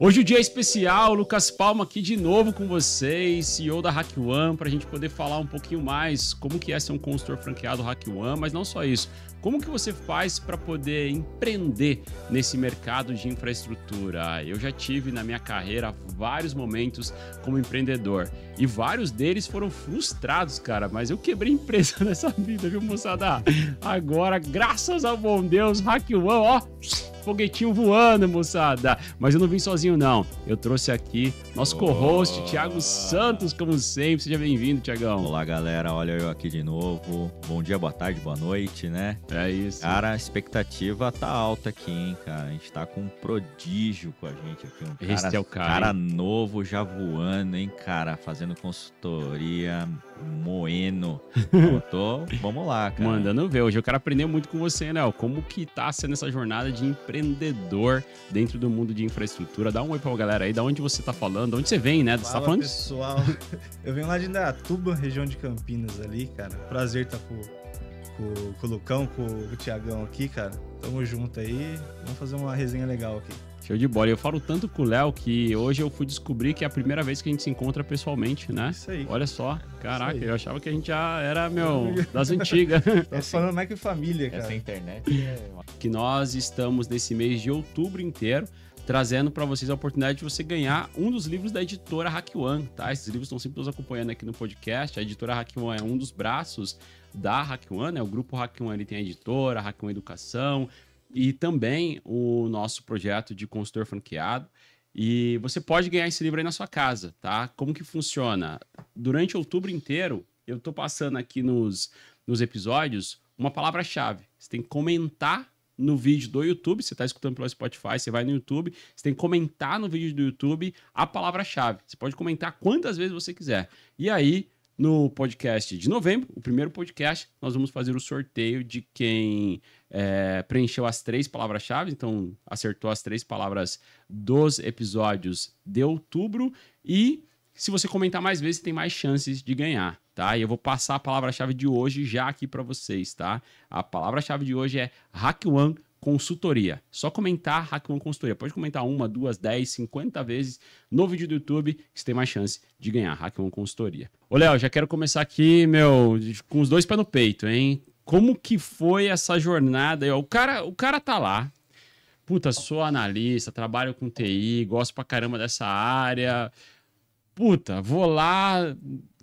Hoje o dia é especial, Lucas Palma aqui de novo com vocês, CEO da One, para a gente poder falar um pouquinho mais como que é ser um consultor franqueado One, mas não só isso, como que você faz para poder empreender nesse mercado de infraestrutura? Eu já tive na minha carreira vários momentos como empreendedor e vários deles foram frustrados, cara, mas eu quebrei empresa nessa vida, viu moçada? Agora, graças ao bom Deus, One, ó foguetinho voando, moçada. Mas eu não vim sozinho, não. Eu trouxe aqui nosso oh. co-host, Thiago Santos, como sempre. Seja bem-vindo, Tiagão. Olá, galera. Olha eu aqui de novo. Bom dia, boa tarde, boa noite, né? É isso. Cara, a expectativa tá alta aqui, hein, cara. A gente tá com um prodígio com a gente aqui. Um cara, Esse é o cara. Cara novo já voando, hein, cara. Fazendo consultoria, moeno. Tô, vamos lá, cara. Mandando ver. Hoje eu quero aprender muito com você, né? Como que tá sendo essa jornada de empreendedorismo? empreendedor dentro do mundo de infraestrutura. Dá um oi pra galera aí, da onde você tá falando, onde você vem, né? Você tá Fala, tá falando? pessoal. Eu venho lá de Indaiatuba, região de Campinas ali, cara. Prazer estar tá com, com, com o Lucão, com o Tiagão aqui, cara. Tamo junto aí. Vamos fazer uma resenha legal aqui. Show de bola. Eu falo tanto com o Léo que hoje eu fui descobrir que é a primeira vez que a gente se encontra pessoalmente, né? Isso aí. Olha só. Caraca, eu achava que a gente já era, meu, das antigas. tá falando mais que família, cara. Essa internet é Que nós estamos nesse mês de outubro inteiro trazendo para vocês a oportunidade de você ganhar um dos livros da editora Hack One, tá? Esses livros estão sempre nos acompanhando aqui no podcast. A editora Hack One é um dos braços da Hack One, né? O grupo Hack One ele tem a editora, a Hack One Educação, e também o nosso projeto de consultor franqueado. E você pode ganhar esse livro aí na sua casa, tá? Como que funciona? Durante outubro inteiro, eu tô passando aqui nos, nos episódios uma palavra-chave. Você tem que comentar no vídeo do YouTube, você está escutando pelo Spotify, você vai no YouTube, você tem que comentar no vídeo do YouTube a palavra-chave. Você pode comentar quantas vezes você quiser. E aí, no podcast de novembro, o primeiro podcast, nós vamos fazer o sorteio de quem é, preencheu as três palavras-chave, então acertou as três palavras dos episódios de outubro. E se você comentar mais vezes, tem mais chances de ganhar, tá? E eu vou passar a palavra-chave de hoje já aqui para vocês, tá? A palavra-chave de hoje é Hack One Consultoria. Só comentar Hackman Consultoria. Pode comentar uma, duas, dez, cinquenta vezes no vídeo do YouTube que você tem mais chance de ganhar Hackman Consultoria. Ô, Léo, já quero começar aqui, meu, com os dois pés no peito, hein? Como que foi essa jornada? O cara, o cara tá lá. Puta, sou analista, trabalho com TI, gosto pra caramba dessa área. Puta, vou lá,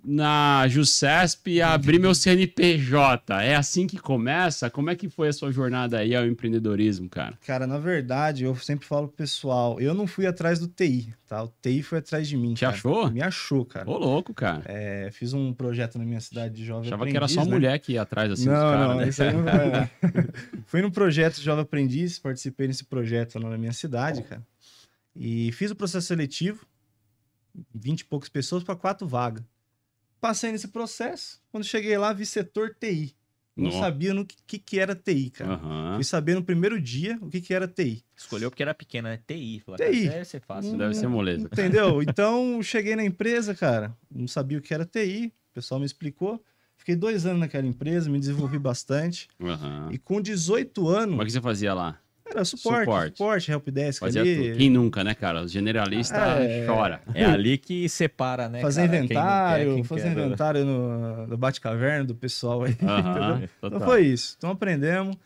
na JUSCESP e abrir meu CNPJ. É assim que começa? Como é que foi a sua jornada aí ao empreendedorismo, cara? Cara, na verdade, eu sempre falo pro pessoal, eu não fui atrás do TI, tá? O TI foi atrás de mim. Te cara. achou? Me achou, cara. Ô, louco, cara. É, fiz um projeto na minha cidade de jovem Achava aprendiz. que era só né? mulher que ia atrás assim não, dos caras, não, né? Isso aí não vai, Fui num projeto de jovem aprendiz, participei nesse projeto lá na minha cidade, cara. E fiz o processo seletivo, 20 e poucas pessoas para quatro vagas. Passei nesse processo. Quando cheguei lá, vi setor TI. Não, Nossa. sabia no que, que era TI, cara. Uhum. Fui saber no primeiro dia o que, que era TI. Escolheu porque era pequena, né? TI. Falou, TI. Deve ser fácil. Não, deve ser moleza. Entendeu? Então, cheguei na empresa, cara. Não sabia o que era TI. O pessoal me explicou. Fiquei dois anos naquela empresa, me desenvolvi bastante. Uhum. E com 18 anos. O é que você fazia lá? Era suporte, suporte, suporte helpdesk é ali. Tudo. Quem nunca, né, cara? Os generalistas ah, é, chora. É ali que separa, né, Fazer cara? inventário, quem quer, quem fazer quer, inventário no, no Bate-Caverna do pessoal aí, uh -huh, é, Então foi isso. Então aprendemos.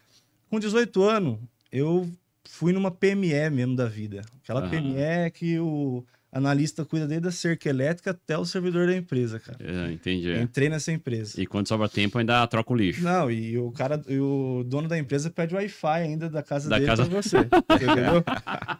Com 18 anos, eu fui numa PME mesmo da vida. Aquela uh -huh. PME que o analista cuida desde a cerca elétrica até o servidor da empresa, cara. É, entendi. É. Entrei nessa empresa. E quando sobra tempo, ainda troca o lixo. Não, e o cara, e o dono da empresa pede Wi-Fi ainda da casa da dele casa... pra você. entendeu?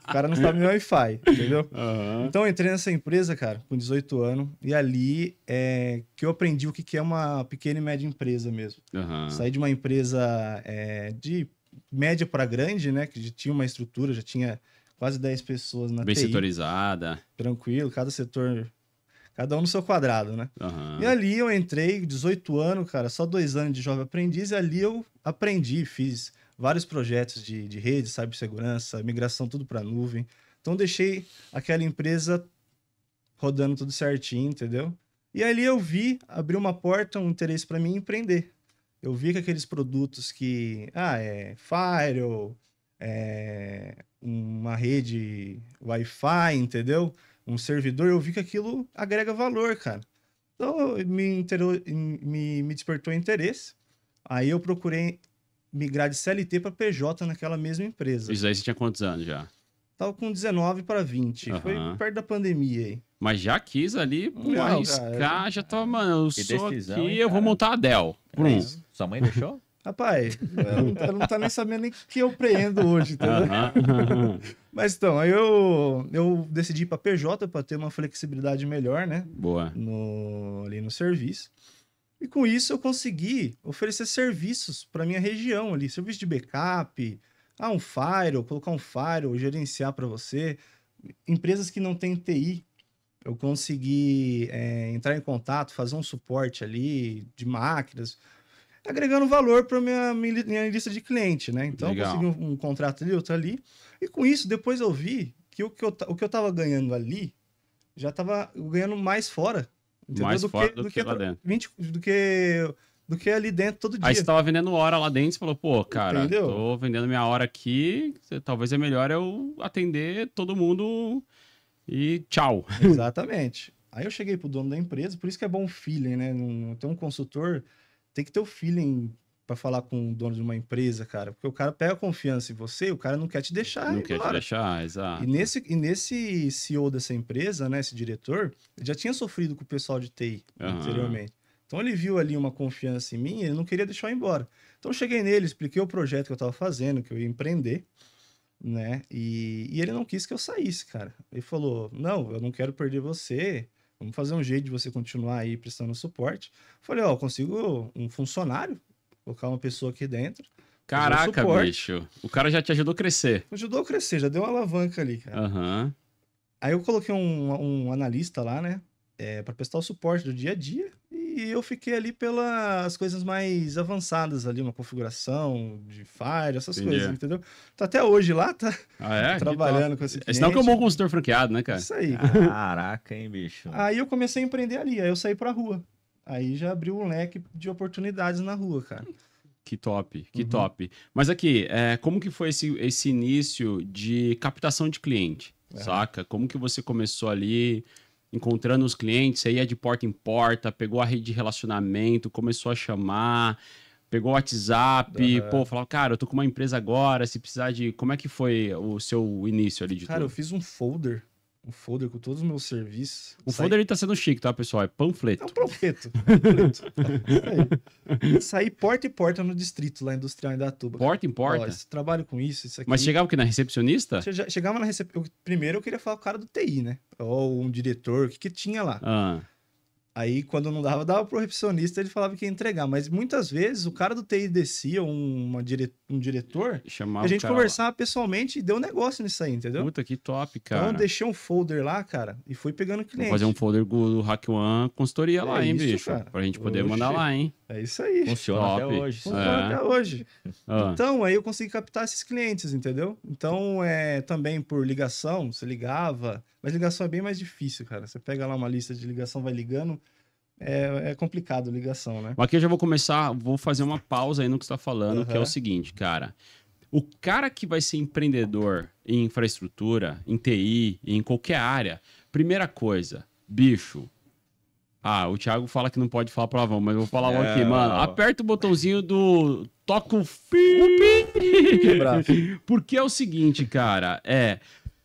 o cara não sabe Wi-Fi, entendeu? Uhum. Então entrei nessa empresa, cara, com 18 anos, e ali é que eu aprendi o que é uma pequena e média empresa mesmo. Uhum. Saí de uma empresa é, de média para grande, né? Que já tinha uma estrutura, já tinha quase 10 pessoas na Bem TI. setorizada. Tranquilo, cada setor, cada um no seu quadrado, né? Uhum. E ali eu entrei, 18 anos, cara, só dois anos de jovem aprendiz, e ali eu aprendi, fiz vários projetos de, de rede, cybersegurança migração tudo para nuvem. Então deixei aquela empresa rodando tudo certinho, entendeu? E ali eu vi, abriu uma porta, um interesse para mim empreender. Eu vi que aqueles produtos que, ah, é Firewall, é uma rede Wi-Fi, entendeu? Um servidor, eu vi que aquilo agrega valor, cara. Então me, interou, me, me despertou interesse. Aí eu procurei migrar de CLT para PJ naquela mesma empresa. Isso aí você tinha quantos anos já? Tava com 19 para 20. Uhum. Foi perto da pandemia aí. Mas já quis ali, pô, arriscar, é. já tava, mano, eu que sou decisão, aqui, hein, eu vou montar a Dell. É Sua mãe deixou? Rapaz, ela não tá nem sabendo nem o que eu preendo hoje, entendeu? Uhum. Mas então, aí eu, eu decidi ir pra PJ para ter uma flexibilidade melhor, né? Boa. No, ali no serviço. E com isso eu consegui oferecer serviços para minha região ali, serviço de backup, ah, um firewall, colocar um firewall, gerenciar para você. Empresas que não têm TI, eu consegui é, entrar em contato, fazer um suporte ali de máquinas, agregando valor para minha, minha lista de cliente, né? Então, Legal. eu consegui um, um contrato ali, outro ali. E com isso, depois eu vi que o que eu, o que eu tava ganhando ali já tava ganhando mais fora. Entendeu? Mais do fora que, do, que, que lá dentro. 20, do que do que ali dentro todo dia. Aí você tava vendendo hora lá dentro, você falou, pô, cara, tô vendendo minha hora aqui, talvez é melhor eu atender todo mundo e tchau. Exatamente. Aí eu cheguei pro dono da empresa, por isso que é bom feeling, né? Tem um consultor tem que ter o feeling para falar com o dono de uma empresa, cara. Porque o cara pega confiança em você, o cara não quer te deixar. Não quer embora. te deixar, exato. E nesse, e nesse CEO dessa empresa, né, esse diretor, ele já tinha sofrido com o pessoal de TI uhum. anteriormente. Então ele viu ali uma confiança em mim, ele não queria deixar eu embora. Então eu cheguei nele, expliquei o projeto que eu estava fazendo, que eu ia empreender, né? E, e ele não quis que eu saísse, cara. Ele falou: Não, eu não quero perder você. Vamos fazer um jeito de você continuar aí prestando suporte. Falei, ó, eu consigo um funcionário, colocar uma pessoa aqui dentro. Caraca, bicho. O cara já te ajudou a crescer. Ajudou a crescer, já deu uma alavanca ali, cara. Uhum. Aí eu coloquei um, um analista lá, né? É, para prestar o suporte do dia a dia. E eu fiquei ali pelas coisas mais avançadas ali, uma configuração de Fire, essas Entendi. coisas, entendeu? tô tá até hoje lá, tá ah, é? trabalhando com esse cliente. É, senão que é um bom consultor franqueado, né, cara? Isso aí. Caraca, hein, bicho. Aí eu comecei a empreender ali, aí eu saí pra rua. Aí já abriu um leque de oportunidades na rua, cara. Que top, que uhum. top. Mas aqui, é, como que foi esse, esse início de captação de cliente? É. Saca? Como que você começou ali? encontrando os clientes, aí ia é de porta em porta, pegou a rede de relacionamento, começou a chamar, pegou o WhatsApp, uhum. pô, falou, cara, eu tô com uma empresa agora, se precisar de. Como é que foi o seu início ali de Cara, tudo? eu fiz um folder um folder com todos os meus serviços. O saí... folder ele tá sendo chique, tá, pessoal? É panfleto. É um panfleto. panfleto. é. Saí porta em porta no distrito, lá industrial em Datuba. Porta em porta? Ó, trabalho com isso, isso aqui. Mas chegava o que? Na recepcionista? Chegava na recepção. Primeiro eu queria falar com o cara do TI, né? Ou um diretor, o que que tinha lá. Ah. Aí, quando não dava, dava pro recepcionista, ele falava que ia entregar. Mas muitas vezes o cara do TI descia, um, dire... um diretor, Chamava a gente conversava lá. pessoalmente e deu negócio nisso aí, entendeu? Puta, que top, então, cara. Então, eu deixei um folder lá, cara, e fui pegando cliente. Vou fazer um folder do Hack One consultoria é lá, hein, isso, bicho? Cara. Pra gente poder mandar lá, hein? É isso aí. Funciona até hoje. Funciona é. até hoje. Ah. Então, aí eu consegui captar esses clientes, entendeu? Então, é, também por ligação, você ligava, mas ligação é bem mais difícil, cara. Você pega lá uma lista de ligação, vai ligando. É, é complicado ligação, né? Aqui eu já vou começar, vou fazer uma pausa aí no que você está falando, uhum. que é o seguinte, cara. O cara que vai ser empreendedor em infraestrutura, em TI, em qualquer área, primeira coisa, bicho, ah, o Thiago fala que não pode falar palavrão, mas eu vou falar logo é, aqui, mano. Aperta o botãozinho do toca o pi. Porque é o seguinte, cara, é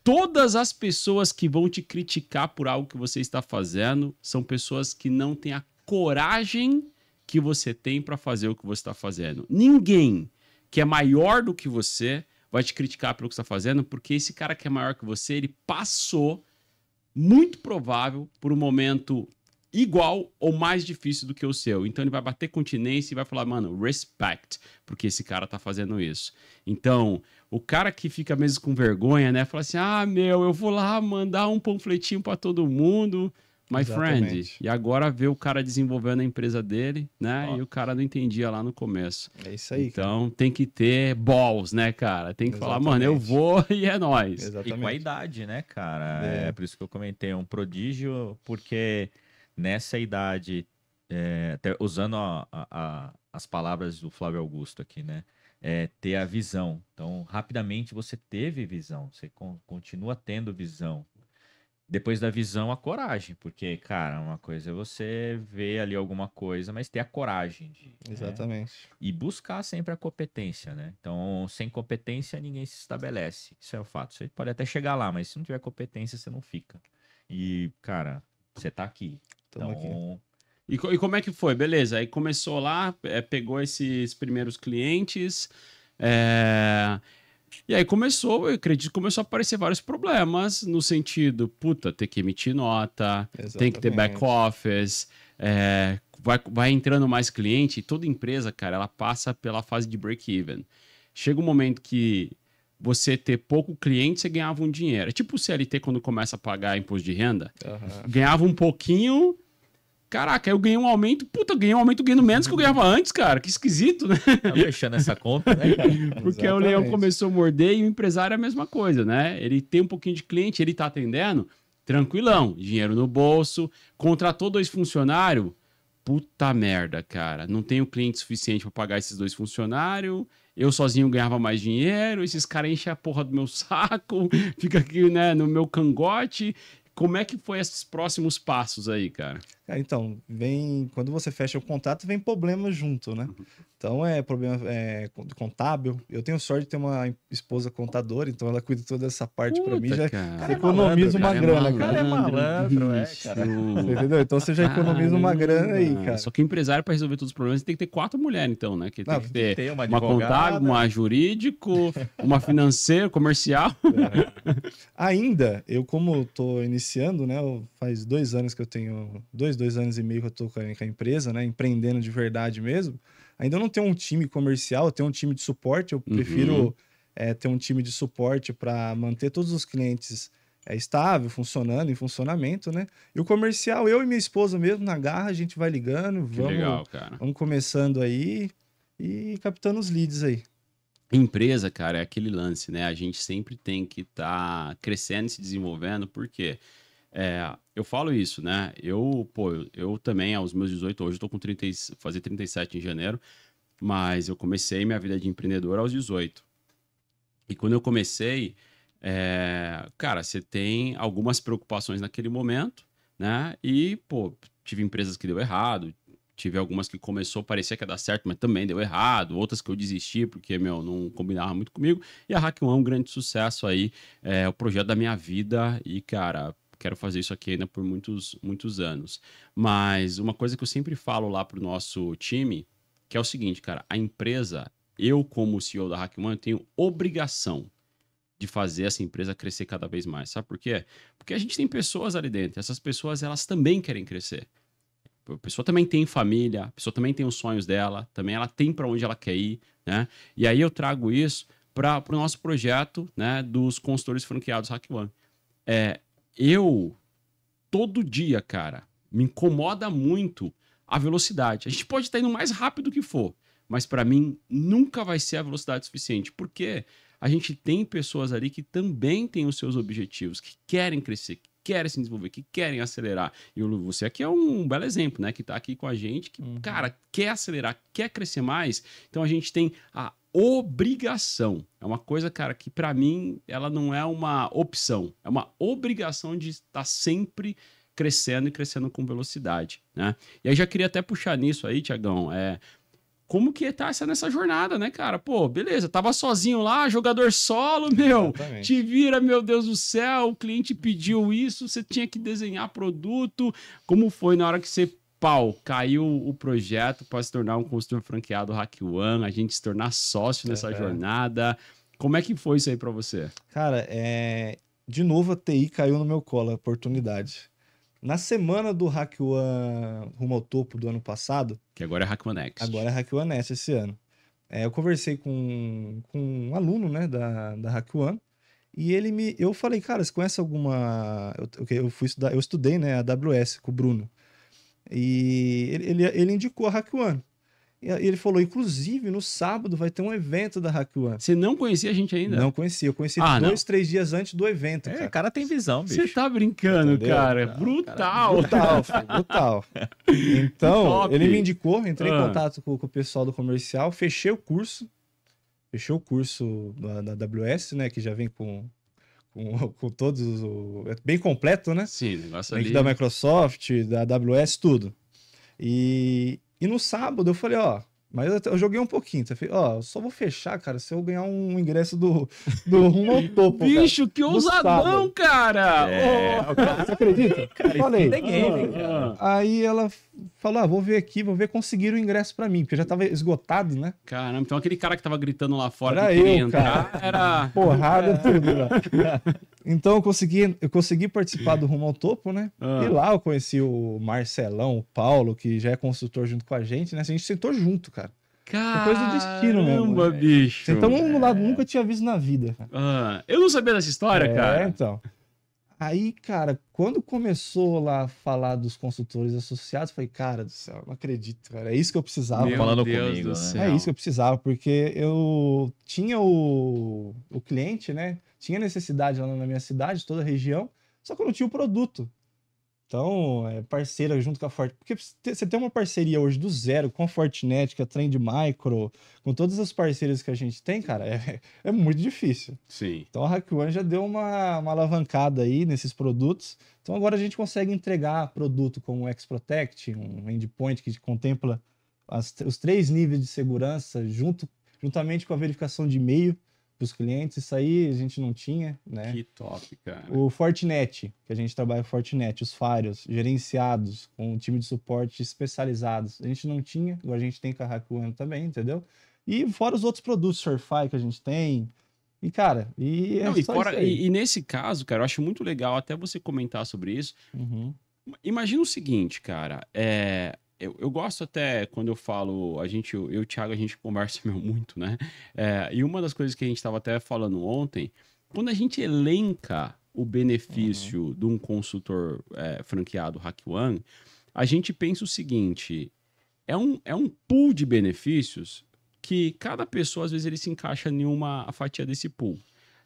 todas as pessoas que vão te criticar por algo que você está fazendo são pessoas que não têm a coragem que você tem para fazer o que você está fazendo. Ninguém que é maior do que você vai te criticar pelo que está fazendo, porque esse cara que é maior que você, ele passou muito provável por um momento igual ou mais difícil do que o seu. Então ele vai bater continência e vai falar, mano, respect, porque esse cara tá fazendo isso. Então, o cara que fica mesmo com vergonha, né? Fala assim: ah, meu, eu vou lá mandar um panfletinho para todo mundo, my Exatamente. friend. E agora vê o cara desenvolvendo a empresa dele, né? Ó. E o cara não entendia lá no começo. É isso aí. Então cara. tem que ter balls, né, cara? Tem que Exatamente. falar, mano, eu vou e é nóis. Exatamente. E com a idade, né, cara? É. é por isso que eu comentei: é um prodígio, porque nessa idade, é, usando a, a, a, as palavras do Flávio Augusto aqui, né? é, ter a visão. Então, rapidamente você teve visão, você con continua tendo visão. Depois da visão, a coragem, porque, cara, uma coisa é você ver ali alguma coisa, mas ter a coragem. De, né? Exatamente. Né? E buscar sempre a competência, né? Então, sem competência, ninguém se estabelece. Isso é o fato. Você pode até chegar lá, mas se não tiver competência, você não fica. E, cara, você tá aqui. Tamo então, aqui. E, e como é que foi? Beleza, aí começou lá, é, pegou esses primeiros clientes. É... E aí começou, eu acredito, começou a aparecer vários problemas no sentido, puta, ter que emitir nota, Exatamente. tem que ter back office, é, vai, vai entrando mais cliente, toda empresa, cara, ela passa pela fase de break-even. Chega um momento que você ter pouco cliente, você ganhava um dinheiro. É tipo o CLT quando começa a pagar imposto de renda. Uhum. Ganhava um pouquinho, caraca, eu ganhei um aumento, puta, ganhei um aumento ganhando menos que eu ganhava antes, cara. Que esquisito, né? Tá fechando essa conta, né, cara? Porque Exatamente. o leão começou a morder e o empresário é a mesma coisa, né? Ele tem um pouquinho de cliente, ele tá atendendo, tranquilão, dinheiro no bolso, contratou dois funcionários, puta merda, cara. Não tenho cliente suficiente para pagar esses dois funcionários. Eu sozinho ganhava mais dinheiro, esses caras enchem a porra do meu saco, fica aqui, né, no meu cangote. Como é que foi esses próximos passos aí, cara? Cara, então, vem. Quando você fecha o contrato, vem problema junto, né? Uhum. Então é problema é, contábil. Eu tenho sorte de ter uma esposa contadora, então ela cuida toda essa parte para mim. Já cara, economiza uma é grana, é cara. é malandro, é, cara. entendeu? Então você já economiza uma grana aí, cara. Só que empresário, para resolver todos os problemas, tem que ter quatro mulheres, então, né? Que tem Não, que ter tem uma, uma contábil, uma jurídico, uma financeira, comercial. É. Ainda, eu, como tô iniciando, né? Faz dois anos que eu tenho. Dois dois, dois anos e meio que eu tô com a empresa, né? Empreendendo de verdade mesmo. Ainda não tenho um time comercial, eu tenho um time de suporte. Eu uhum. prefiro é, ter um time de suporte para manter todos os clientes é, estável, funcionando, em funcionamento, né? E o comercial, eu e minha esposa mesmo, na garra, a gente vai ligando, vamos, legal, vamos começando aí e captando os leads aí. Empresa, cara, é aquele lance, né? A gente sempre tem que estar tá crescendo e se desenvolvendo, porque eh, é, eu falo isso, né? Eu, pô, eu também, aos meus 18, hoje eu tô com 30, fazer 37 em janeiro, mas eu comecei minha vida de empreendedor aos 18. E quando eu comecei, é, cara, você tem algumas preocupações naquele momento, né? E, pô, tive empresas que deu errado, tive algumas que começou, parecia que ia dar certo, mas também deu errado, outras que eu desisti porque, meu, não combinava muito comigo. E a Hack One é um grande sucesso aí, é, é o projeto da minha vida e, cara, quero fazer isso aqui ainda por muitos, muitos anos. Mas uma coisa que eu sempre falo lá pro nosso time, que é o seguinte, cara, a empresa, eu como CEO da Hackman, tenho obrigação de fazer essa empresa crescer cada vez mais. Sabe por quê? Porque a gente tem pessoas ali dentro, essas pessoas elas também querem crescer. A pessoa também tem família, a pessoa também tem os sonhos dela, também ela tem para onde ela quer ir, né? E aí eu trago isso para o pro nosso projeto, né, dos consultores franqueados Hack One. É, eu, todo dia, cara, me incomoda muito a velocidade. A gente pode estar indo mais rápido que for, mas para mim nunca vai ser a velocidade suficiente, porque a gente tem pessoas ali que também têm os seus objetivos, que querem crescer, que querem se desenvolver, que querem acelerar. E você aqui é um belo exemplo, né? Que está aqui com a gente, que, uhum. cara, quer acelerar, quer crescer mais. Então a gente tem a obrigação. É uma coisa, cara, que para mim ela não é uma opção, é uma obrigação de estar sempre crescendo e crescendo com velocidade, né? E aí já queria até puxar nisso aí, Tiagão, é como que tá essa nessa jornada, né, cara? Pô, beleza, tava sozinho lá, jogador solo, meu. Exatamente. Te vira, meu Deus do céu, o cliente pediu isso, você tinha que desenhar produto. Como foi na hora que você pau, caiu o projeto para se tornar um consultor franqueado Hack One, a gente se tornar sócio nessa é, jornada. Como é que foi isso aí para você? Cara, é... de novo a TI caiu no meu colo, a oportunidade. Na semana do Hack One rumo ao topo do ano passado... Que agora é Hack One Next. Agora é Hack One Next esse ano. É, eu conversei com, com um aluno né, da, da Hack One e ele me... Eu falei, cara, você conhece alguma... Eu, eu, fui estudar, eu estudei né, a AWS com o Bruno. E ele, ele, ele indicou a Hack One. E ele falou, inclusive, no sábado vai ter um evento da Hack One. Você não conhecia a gente ainda? Não conhecia. Eu conheci ah, dois, não. três dias antes do evento. É, cara. É, o cara tem visão, bicho. Você tá brincando, Entendeu? cara. Não, brutal. Cara. Brutal, filho, brutal. Então, Top. ele me indicou, entrei ah. em contato com, com, o pessoal do comercial, fechei o curso. Fechei o curso da, da WS, né? Que já vem com com, com todos. O, é bem completo, né? Sim, negócio Link ali. da Microsoft, da AWS, tudo. E, e no sábado eu falei, ó, mas eu, eu, joguei um pouquinho. Tá? Ó, só vou fechar, cara, se eu ganhar um ingresso do, do rumo ao topo. Bicho, cara, que ousadão, cara! É, oh, Você acredita? Cara, Falei. É game, ah. Aí ela falou: ah, vou ver aqui, vou ver conseguir o ingresso para mim, porque já tava esgotado, né? Caramba, então aquele cara que tava gritando lá fora era que eu, entrar, era. Porrada, tudo. Né? Então eu consegui, eu consegui participar do Rumo ao Topo, né? Ah. E lá eu conheci o Marcelão, o Paulo, que já é consultor junto com a gente, né? A gente sentou junto, cara. Caramba, coisa do destino mesmo. Caramba, né? bicho. Sentamos um lado é. nunca tinha visto na vida. Ah, eu não sabia dessa história, é, cara. então. Aí, cara, quando começou lá a falar dos consultores associados, eu falei, cara do céu, não acredito, cara. É isso que eu precisava. Meu falando Deus comigo, né? Céu. É isso que eu precisava, porque eu tinha o, o cliente, né? Tinha necessidade lá na minha cidade, toda a região, só que eu não tinha o produto. Então, é parceira junto com a Fortnite. Porque você tem uma parceria hoje do zero com a Fortinet, com é a Trend Micro, com todas as parceiras que a gente tem, cara, é, é muito difícil. Sim. Então a HackOne já deu uma, uma alavancada aí nesses produtos. Então agora a gente consegue entregar produto como o X-Protect, um endpoint que contempla as, os três níveis de segurança junto, juntamente com a verificação de e-mail para os clientes. Isso aí a gente não tinha, né? Que top, cara. O Fortinet, que a gente trabalha com Fortinet, os Farios, gerenciados, com um time de suporte especializados. A gente não tinha, agora a gente tem com a Hakuan também, entendeu? E fora os outros produtos, Surfy que a gente tem. E, cara, e é não, e, fora, e, e, nesse caso, cara, eu acho muito legal até você comentar sobre isso. Uhum. Imagina o seguinte, cara. É, eu, eu gosto até quando eu falo, a gente, eu e o Thiago, a gente conversa meu, muito, né? É, e uma das coisas que a gente estava até falando ontem, quando a gente elenca o benefício uhum. de um consultor é, franqueado Hack One, a gente pensa o seguinte: é um, é um pool de benefícios que cada pessoa, às vezes, ele se encaixa em uma fatia desse pool.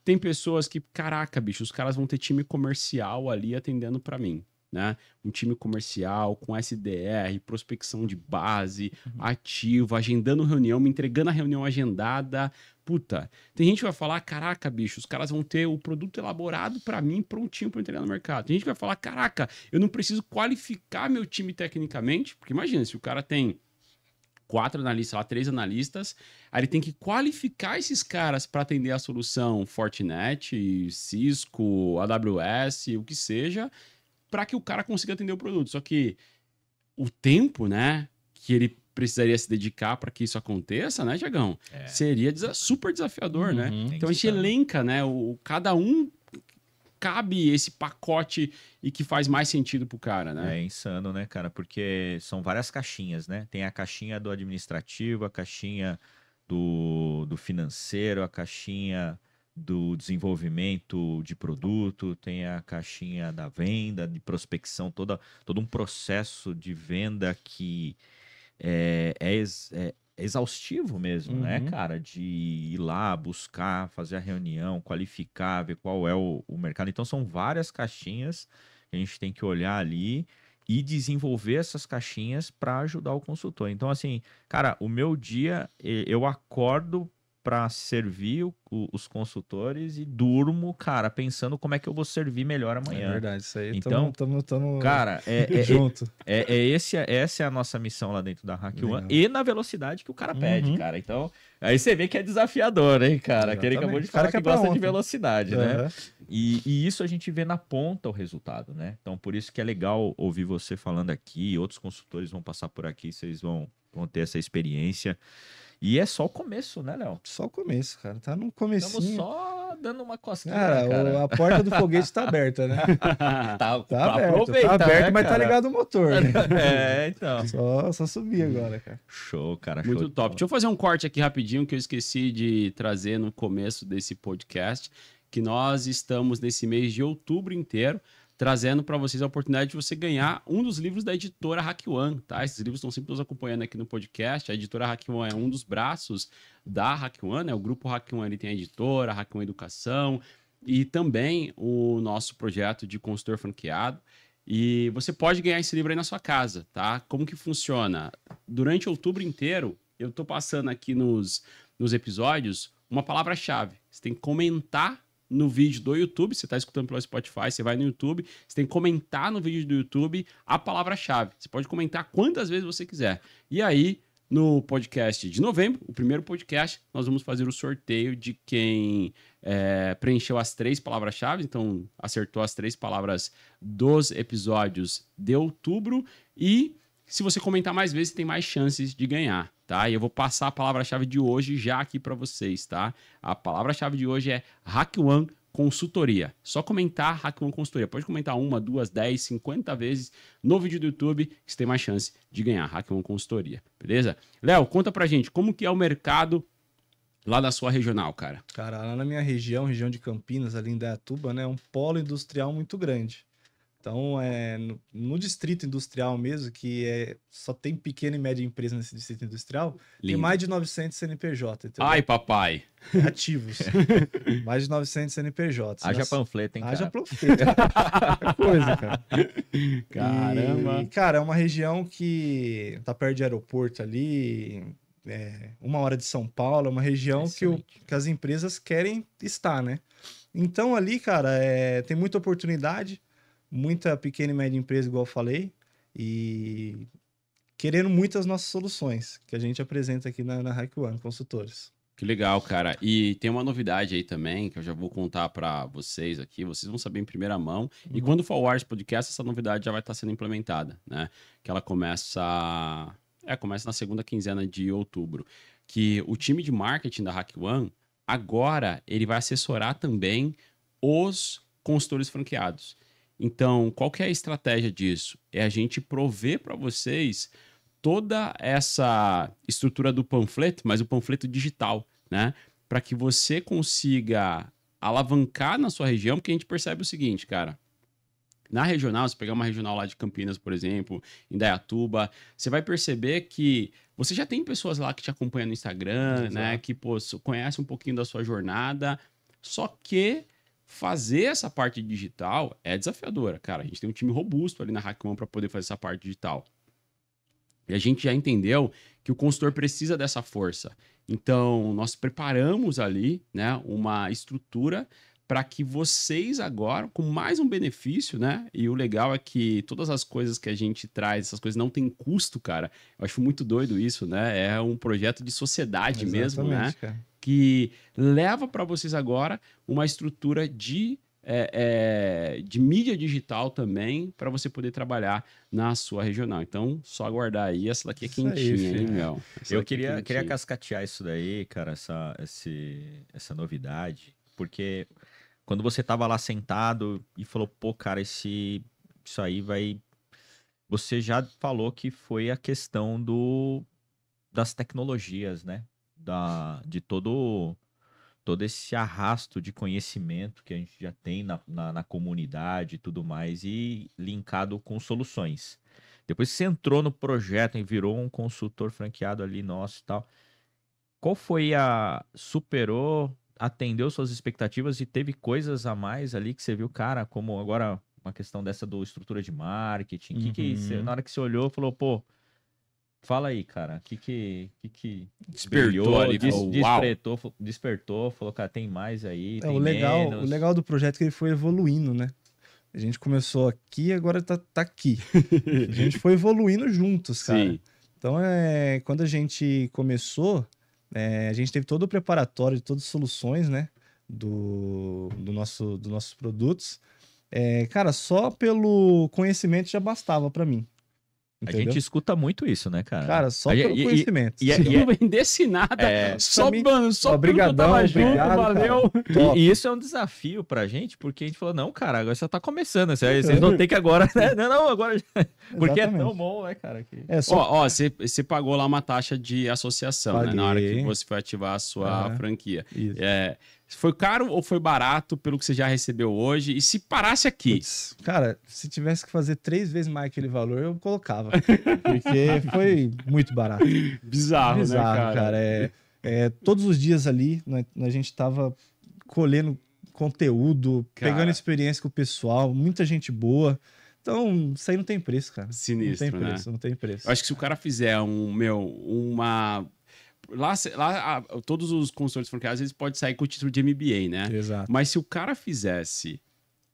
Tem pessoas que, caraca, bicho, os caras vão ter time comercial ali atendendo para mim. Né? Um time comercial, com SDR, prospecção de base, uhum. ativo, agendando reunião, me entregando a reunião agendada. Puta, tem gente que vai falar: caraca, bicho, os caras vão ter o produto elaborado para mim, prontinho para entregar no mercado. Tem gente que vai falar: caraca, eu não preciso qualificar meu time tecnicamente, porque imagina, se o cara tem quatro analistas, lá três analistas. Aí ele tem que qualificar esses caras para atender a solução Fortinet, Cisco, AWS, o que seja para que o cara consiga atender o produto. Só que o tempo, né, que ele precisaria se dedicar para que isso aconteça, né, Jagão, É. Seria desa super desafiador, né? uhum, né? Então a gente elenca, né, o, cada um cabe esse pacote e que faz mais sentido pro cara, né? É insano, né, cara? Porque são várias caixinhas, né? Tem a caixinha do administrativo, a caixinha do, do financeiro, a caixinha do desenvolvimento de produto, tem a caixinha da venda, de prospecção, toda, todo um processo de venda que é, é, ex, é exaustivo mesmo, né, uhum. né, cara? De ir lá, buscar, fazer a reunião, qualificar, ver qual é o, o mercado. Então, são várias caixinhas que a gente tem que olhar ali e desenvolver essas caixinhas para ajudar o consultor. Então, assim, cara, o meu dia, eu acordo para servir o, o, os consultores e durmo, cara, pensando como é que eu vou servir melhor é amanhã. É verdade, isso aí. Então, tamo, tamo, tamo cara, é, é, é junto. É, é, esse, essa é a nossa missão lá dentro da Hack One e na velocidade que o cara pede, uhum. cara. Então, aí você vê que é desafiador, hein, cara? Aquele acabou de falar cara que, que é gosta ontem. de velocidade, uhum. né? E, e isso a gente vê na ponta o resultado, né? Então, por isso que é legal ouvir você falando aqui, outros consultores vão passar por aqui, vocês vão, vão ter essa experiência. E é só o começo, né, Léo? Só o começo, cara. Tá no começo. Estamos só dando uma cosquinha. Cara, cara, a porta do foguete tá aberta, né? tá, tá, tá aberto, tá aberto, né, mas tá ligado o motor. Né? é, então. Só, só subir agora, cara. Show, cara. Muito show top. Deixa eu fazer um corte aqui rapidinho que eu esqueci de trazer no começo desse podcast. Que nós estamos nesse mês de outubro inteiro trazendo para vocês a oportunidade de você ganhar um dos livros da editora Hack One, tá? Esses livros estão sempre nos acompanhando aqui no podcast. A editora Hack One é um dos braços da Hack One, né? O grupo Hack One ele tem a editora, a Hack One Educação e também o nosso projeto de consultor franqueado. E você pode ganhar esse livro aí na sua casa, tá? Como que funciona? Durante outubro inteiro, eu tô passando aqui nos, nos episódios uma palavra-chave. Você tem que comentar no vídeo do YouTube. Você está escutando pelo Spotify, você vai no YouTube, você tem que comentar no vídeo do YouTube a palavra-chave. Você pode comentar quantas vezes você quiser. E aí, no podcast de novembro, o primeiro podcast, nós vamos fazer o sorteio de quem é, preencheu as três palavras-chave, então acertou as três palavras dos episódios de outubro e se você comentar mais vezes, tem mais chances de ganhar, tá? E eu vou passar a palavra-chave de hoje já aqui para vocês, tá? A palavra-chave de hoje é Hack One Consultoria. Só comentar Hack One Consultoria. Pode comentar uma, duas, dez, cinquenta vezes no vídeo do YouTube que você tem mais chance de ganhar Hack One Consultoria, beleza? Léo, conta pra gente como que é o mercado lá da sua regional, cara. Cara, lá na minha região, região de Campinas, ali em Dayatuba, né, é um polo industrial muito grande. Então, é, no, no, distrito industrial mesmo, que é, só tem pequena e média empresa nesse distrito industrial, Lindo. tem mais de 900 CNPJ. Entendeu? Ai, papai! Ativos. mais de 900 CNPJ. Haja nas... panfleto, hein, cara? Haja panfleto. É coisa, cara. Caramba! E, cara, é uma região que tá perto de aeroporto ali, é, uma hora de São Paulo, é uma região que, o, que as empresas querem estar, né? Então, ali, cara, é, tem muita oportunidade muita pequena e média empresa, igual eu falei, e querendo muitas nossas soluções que a gente apresenta aqui na, na Hack One Consultores. Que legal, cara. E tem uma novidade aí também que eu já vou contar para vocês aqui. Vocês vão saber em primeira mão. Uhum. E quando for o ar podcast, essa novidade já vai estar tá sendo implementada, né? Que ela começa, é, começa na segunda quinzena de outubro. Que o time de marketing da Hack One agora ele vai assessorar também os consultores franqueados. Então, qual que é a estratégia disso? É a gente prover para vocês toda essa estrutura do panfleto, mas o panfleto digital, né? Para que você consiga alavancar na sua região, porque a gente percebe o seguinte, cara. Na regional, se pegar uma regional lá de Campinas, por exemplo, em Dayatuba, você vai perceber que você já tem pessoas lá que te acompanham no Instagram, né? Exato. né? Que pô, conhece um pouquinho da sua jornada, só que fazer essa parte digital é desafiadora, cara. A gente tem um time robusto ali na Hackman para poder fazer essa parte digital. E a gente já entendeu que o consultor precisa dessa força. Então, nós preparamos ali né, uma estrutura para que vocês agora, com mais um benefício, né? E o legal é que todas as coisas que a gente traz, essas coisas não têm custo, cara. Eu acho muito doido isso, né? É um projeto de sociedade Exatamente, mesmo, né? Cara que leva para vocês agora uma estrutura de, é, é, de mídia digital também para você poder trabalhar na sua regional. Então, só aguardar aí. Essa daqui é quentinha, hein, Mel? Eu é queria, é queria cascatear isso daí, cara, essa, esse, essa novidade, porque quando você estava lá sentado e falou, pô, cara, esse, isso aí vai. Você já falou que foi a questão do das tecnologias, né? da, de todo todo esse arrasto de conhecimento que a gente já tem na, na, na, comunidade e tudo mais, e linkado com soluções. Depois você entrou no projeto e virou um consultor franqueado ali nosso e tal, qual foi a. superou, atendeu suas expectativas e teve coisas a mais ali que você viu, cara, como agora uma questão dessa do estrutura de marketing, uhum. que, que você, uhum. na hora que você olhou, falou, pô, Fala aí, cara, o que que, que, que despertou brilhou, ali, des, falou, despertou, despertou, falou, cara, tem mais aí, é, tem o legal, menos. O legal do projeto é que ele foi evoluindo, né? A gente começou aqui agora tá, tá aqui. a gente foi evoluindo juntos, cara. Sim. Então, é, quando a gente começou, é, a gente teve todo o preparatório de todas as soluções, né? Do, do nosso, dos nossos produtos. É, cara, só pelo conhecimento já bastava para mim. Entendeu? A gente escuta muito isso, né, cara? Cara, só pelo e, conhecimento. E, e, Se não é vendesse nada, é, só, mim, mano, só obrigadão, pelo obrigado, valeu. E, e, isso é um desafio pra gente, porque a gente falou, não, cara, agora só tá começando. Assim, vocês vão ter que agora, né? Não, não, agora... porque Exatamente. é tão bom, né, cara? Que... É só... Ó, ó você, você pagou lá uma taxa de associação, né? Na hora que você foi ativar a sua ah, franquia. Isso. É... Foi caro ou foi barato pelo que você já recebeu hoje? E se parasse aqui? Puts, cara, se tivesse que fazer três vezes mais aquele valor, eu colocava. Porque foi muito barato. Bizarro, né, Bizarro, né, cara? cara. É, é, todos os dias ali, né, a gente tava colhendo conteúdo, cara. pegando experiência com o pessoal, muita gente boa. Então, isso aí não tem preço, cara. Sinistro, não tem né? preço, não tem preço. Eu acho que se o cara fizer um, meu, uma lá, lá a, todos os consultores franqueados, eles podem sair com o título de MBA, né? Exato. Mas se o cara fizesse,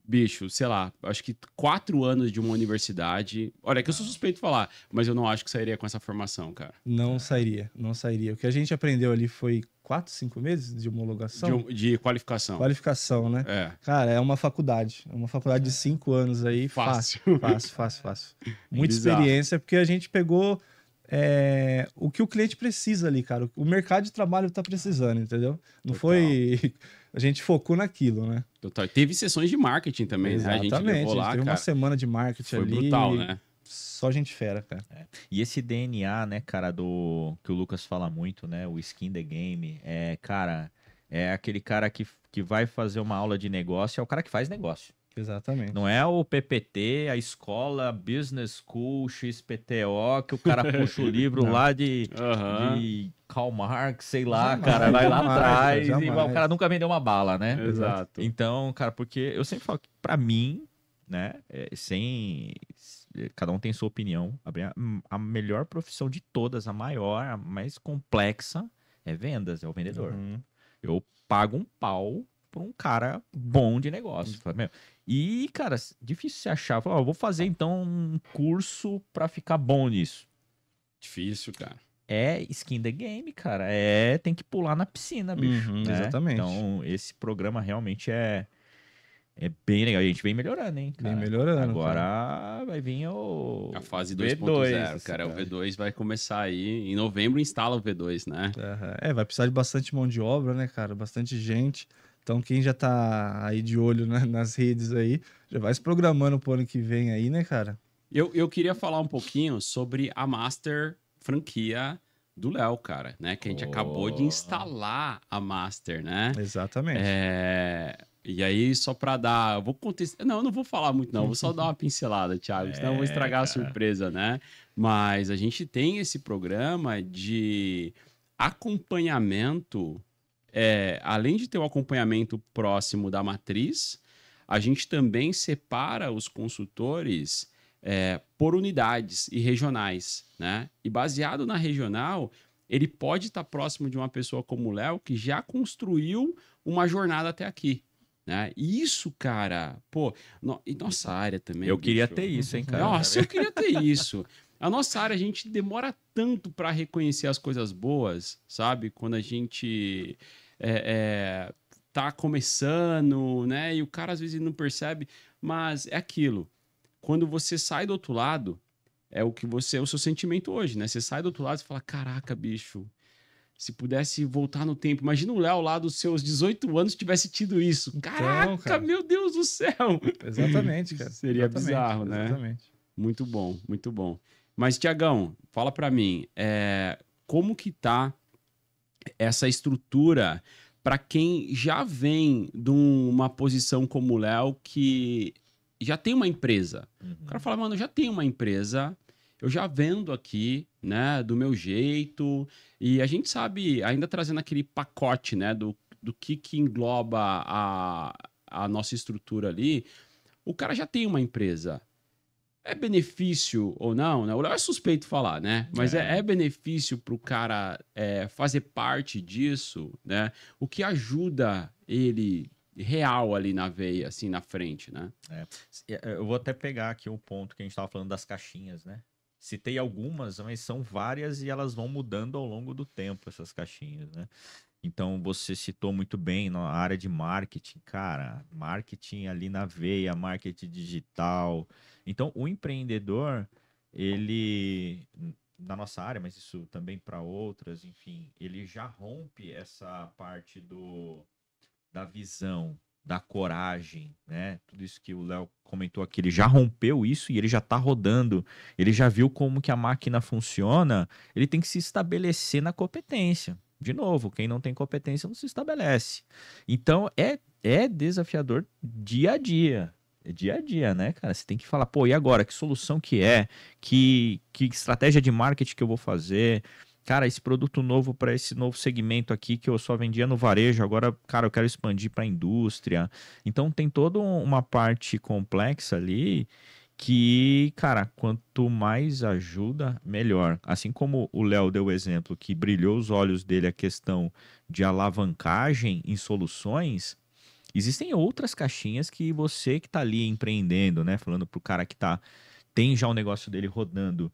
bicho, sei lá, acho que quatro anos de uma universidade... Olha, é que eu sou suspeito de falar, mas eu não acho que sairia com essa formação, cara. Não sairia, não sairia. O que a gente aprendeu ali foi quatro, cinco meses de homologação? De, de, qualificação. Qualificação, né? É. Cara, é uma faculdade. É uma faculdade de é. cinco anos aí. Fácil. Fácil, fácil, fácil. fácil. Muita experiência, porque a gente pegou é, o que o cliente precisa ali, cara. O mercado de trabalho tá precisando, entendeu? Não Total. foi. A gente focou naquilo, né? Total. Teve sessões de marketing também, Exatamente. né? A gente levou lá. A gente teve cara. uma semana de marketing foi ali. Foi brutal, né? Só gente fera, cara. É. E esse DNA, né, cara, do que o Lucas fala muito, né? O skin the game. É, cara, é aquele cara que, que vai fazer uma aula de negócio, é o cara que faz negócio. Exatamente. Não é o PPT, a escola, Business School, XPTO, que o cara puxa o livro lá de, uhum. de Karl Marx, sei lá, jamais, cara, vai lá atrás e o cara nunca vendeu uma bala, né? Exato. Então, cara, porque eu sempre falo que pra mim, né, é, sem... Cada um tem sua opinião. A melhor profissão de todas, a maior, a mais complexa, é vendas, é o vendedor. Uhum. Eu pago um pau por um cara bom de negócio. Uhum. Meu, e, cara, difícil se achar. vou fazer então um curso para ficar bom nisso. Difícil, cara. É skin the game, cara. É, tem que pular na piscina, uhum, bicho. Uhum, né? Exatamente. Então, esse programa realmente é é bem legal. A gente vem melhorando, hein? Cara? Vem melhorando. Agora cara. vai vir o. A fase 2.0, cara. O V2 vai começar aí. Em novembro instala o V2, né? É, vai precisar de bastante mão de obra, né, cara? Bastante gente. Então, quem já tá aí de olho né, nas redes aí, já vai se programando pro ano que vem aí, né, cara? Eu, eu queria falar um pouquinho sobre a Master franquia do Léo, cara, né? Que a gente oh. acabou de instalar a Master, né? Exatamente. É... E aí, só para dar. Eu vou contestar. Não, eu não vou falar muito, não. Vou só dar uma pincelada, Thiago, senão eu vou é, estragar a surpresa, né? Mas a gente tem esse programa de acompanhamento é, além de ter o um acompanhamento próximo da matriz, a gente também separa os consultores é, por unidades e regionais, né? E baseado na regional, ele pode estar tá próximo de uma pessoa como o Léo que já construiu uma jornada até aqui. Né? Isso, cara, pô, no... e nossa área também. Eu bicho. queria ter isso, hein, cara? Nossa, eu queria ter isso. A nossa área, a gente demora tanto para reconhecer as coisas boas, sabe? Quando a gente é, é, tá começando, né? E o cara às vezes não percebe, mas é aquilo. Quando você sai do outro lado, é o que você, é o seu sentimento hoje, né? Você sai do outro lado e fala: caraca, bicho, se pudesse voltar no tempo. Imagina o Léo lá dos seus 18 anos tivesse tido isso. Então, caraca, então, cara. meu Deus do céu! Exatamente, cara. Seria exatamente, bizarro, né? Exatamente. Muito bom, muito bom. Mas, Tiagão, fala para mim, é, como que tá essa estrutura para quem já vem de uma posição como o Léo que já tem uma empresa. Uhum. O cara uhum. fala, mano, eu já tenho uma empresa, eu já vendo aqui, né, do meu jeito. E a gente sabe, ainda trazendo aquele pacote, né, do, do que, que engloba a, a nossa estrutura ali, o cara já tem uma empresa é benefício ou não, né? O Léo é suspeito falar, né? Mas é, é, é benefício para o cara é, fazer parte disso, né? O que ajuda ele real ali na veia, assim, na frente, né? É. É, é, eu vou até pegar aqui o ponto que a gente estava falando das caixinhas, né? Citei algumas, mas são várias e elas vão mudando ao longo do tempo, essas caixinhas, né? Então você citou muito bem na área de marketing, cara, marketing ali na veia, marketing digital, então, o empreendedor, ele, na nossa área, mas isso também para outras, enfim, ele já rompe essa parte do da visão, da coragem, né? Tudo isso que o Léo comentou aqui, ele já rompeu isso e ele já tá rodando. Ele já viu como que a máquina funciona, ele tem que se estabelecer na competência. De novo, quem não tem competência não se estabelece. Então é é desafiador dia a dia. É dia a dia, né, cara? Você tem que falar, pô, e agora? Que solução que é? Que, que estratégia de marketing que eu vou fazer? Cara, esse produto novo para esse novo segmento aqui que eu só vendia no varejo, agora, cara, eu quero expandir para a indústria. Então tem toda uma parte complexa ali que, cara, quanto mais ajuda, melhor. Assim como o Léo deu o exemplo que brilhou os olhos dele a questão de alavancagem em soluções, Existem outras caixinhas que você que está ali empreendendo, né? Falando pro cara que tá tem já o negócio dele rodando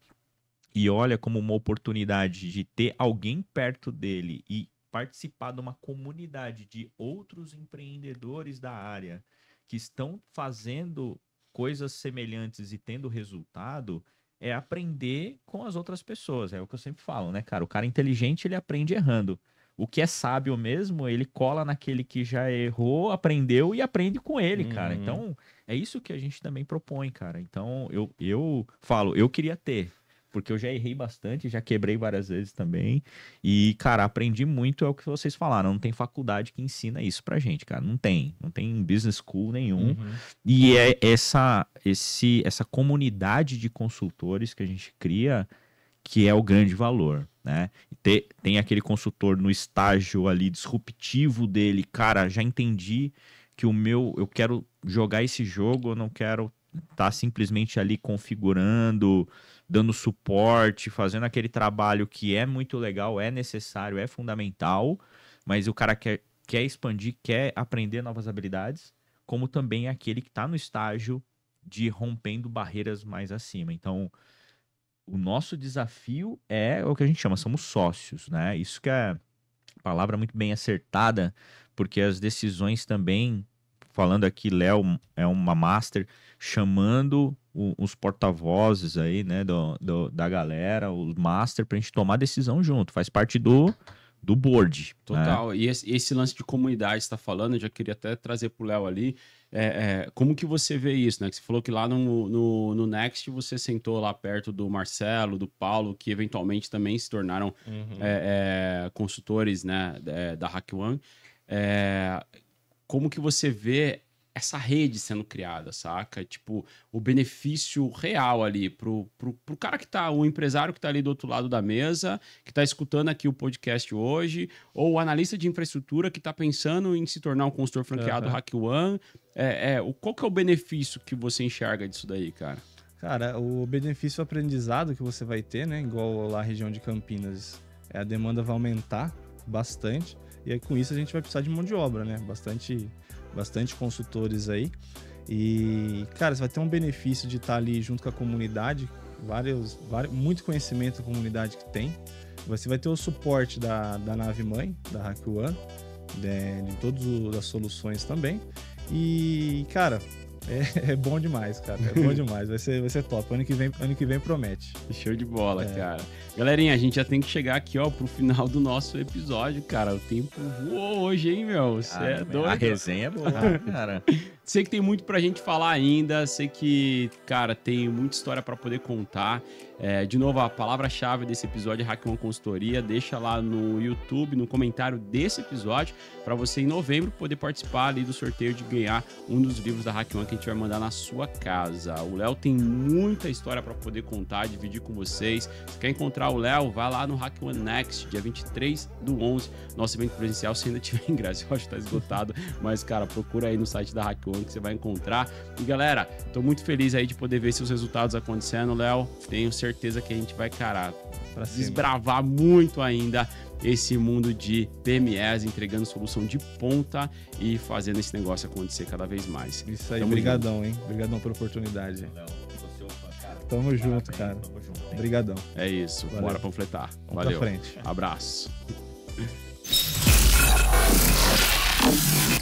e olha como uma oportunidade de ter alguém perto dele e participar de uma comunidade de outros empreendedores da área que estão fazendo coisas semelhantes e tendo resultado, é aprender com as outras pessoas. É o que eu sempre falo, né, cara? O cara inteligente, ele aprende errando o que é sábio mesmo, ele cola naquele que já errou, aprendeu e aprende com ele, uhum. cara. Então, é isso que a gente também propõe, cara. Então, eu, eu falo, eu queria ter, porque eu já errei bastante, já quebrei várias vezes também. E, cara, aprendi muito, é o que vocês falaram. Não tem faculdade que ensina isso pra gente, cara. Não tem. Não tem business school nenhum. Uhum. E é essa, esse, essa comunidade de consultores que a gente cria que é o grande valor. Né? Ter, tem aquele consultor no estágio ali disruptivo dele, cara, já entendi que o meu, eu quero jogar esse jogo, eu não quero estar tá simplesmente ali configurando, dando suporte, fazendo aquele trabalho que é muito legal, é necessário, é fundamental, mas o cara quer, quer expandir, quer aprender novas habilidades, como também aquele que está no estágio de rompendo barreiras mais acima. Então, o nosso desafio é o que a gente chama, somos sócios, né? Isso que é palavra muito bem acertada, porque as decisões também, falando aqui, Léo é uma master, chamando o, os porta-vozes aí, né, do, do, da galera, o master, pra gente tomar decisão junto, faz parte do do board. Né? Total, né? e esse, esse, lance de comunidade está falando, eu já queria até trazer pro Léo ali, é, é, como que você vê isso, né? Que você falou que lá no, no, no, Next você sentou lá perto do Marcelo, do Paulo, que eventualmente também se tornaram uhum. é, é consultores né, é, da Hack One. É, como que você vê essa rede sendo criada, saca? Tipo, o benefício real ali pro, pro, pro cara que tá, o empresário que tá ali do outro lado da mesa, que tá escutando aqui o podcast hoje, ou o analista de infraestrutura que tá pensando em se tornar um consultor franqueado uhum. Hack One. É, é, o, qual que é o benefício que você enxerga disso daí, cara? Cara, o benefício aprendizado que você vai ter, né? Igual lá a região de Campinas, é, a demanda vai aumentar bastante. E aí, com isso, a gente vai precisar de mão de obra, né? Bastante bastante consultores aí. E, cara, você vai ter um benefício de estar ali junto com a comunidade, vários, vários muito conhecimento da comunidade que tem. Você vai ter o suporte da, da nave mãe, da HackOne, né, de, de todas as soluções também. E, cara, é, é, bom demais, cara. É bom demais. Vai ser, vai ser top. Ano que, vem, ano que vem promete. Show de bola, é. cara. Galerinha, a gente já tem que chegar aqui, ó, pro final do nosso episódio, cara. O tempo voou hoje, hein, meu? Você ah, é doido. A resenha é boa, né, cara. Sei que tem muito pra gente falar ainda. Sei que, cara, tem muita história para poder contar. É, de novo, a palavra-chave desse episódio é Hack One Consultoria. Deixa lá no YouTube, no comentário desse episódio, para você em novembro poder participar ali do sorteio de ganhar um dos livros da Hack One que a gente vai mandar na sua casa. O Léo tem muita história para poder contar, dividir com vocês. Se quer encontrar o Léo, vá lá no Hack One Next, dia 23 do 11, nosso evento presencial. Se ainda tiver ingresso, eu acho que está esgotado, mas cara, procura aí no site da Hack One que você vai encontrar. E galera, estou muito feliz aí de poder ver seus resultados acontecendo, Léo. Tenho certeza que a gente vai, cara, desbravar muito ainda esse mundo de PMEs, entregando solução de ponta e fazendo esse negócio acontecer cada vez mais. Isso aí, Tamo hein? Obrigadão pela oportunidade. É cara. Tamo Parabéns, junto, cara. Tamo junto. Obrigadão. É isso. Valeu. Bora panfletar. Vamos Valeu. Pra frente. Abraço.